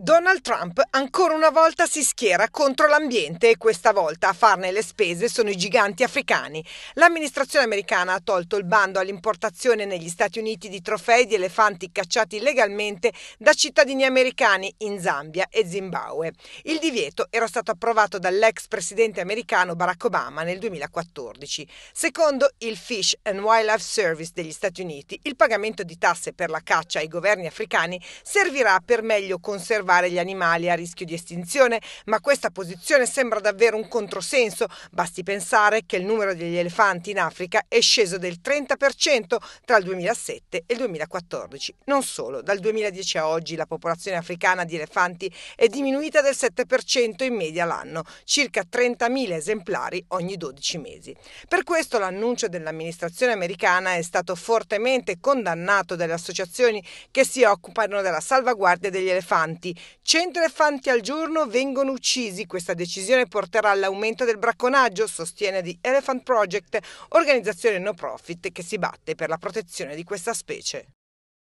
Donald Trump ancora una volta si schiera contro l'ambiente e questa volta a farne le spese sono i giganti africani. L'amministrazione americana ha tolto il bando all'importazione negli Stati Uniti di trofei di elefanti cacciati illegalmente da cittadini americani in Zambia e Zimbabwe. Il divieto era stato approvato dall'ex presidente americano Barack Obama nel 2014. Secondo il Fish and Wildlife Service degli Stati Uniti, il pagamento di tasse per la caccia ai governi africani servirà per meglio conservare salvare gli animali a rischio di estinzione, ma questa posizione sembra davvero un controsenso. Basti pensare che il numero degli elefanti in Africa è sceso del 30% tra il 2007 e il 2014. Non solo, dal 2010 a oggi la popolazione africana di elefanti è diminuita del 7% in media l'anno, circa 30.000 esemplari ogni 12 mesi. Per questo l'annuncio dell'amministrazione americana è stato fortemente condannato dalle associazioni che si occupano della salvaguardia degli elefanti, 100 elefanti al giorno vengono uccisi. Questa decisione porterà all'aumento del bracconaggio, sostiene The Elephant Project, organizzazione no profit che si batte per la protezione di questa specie.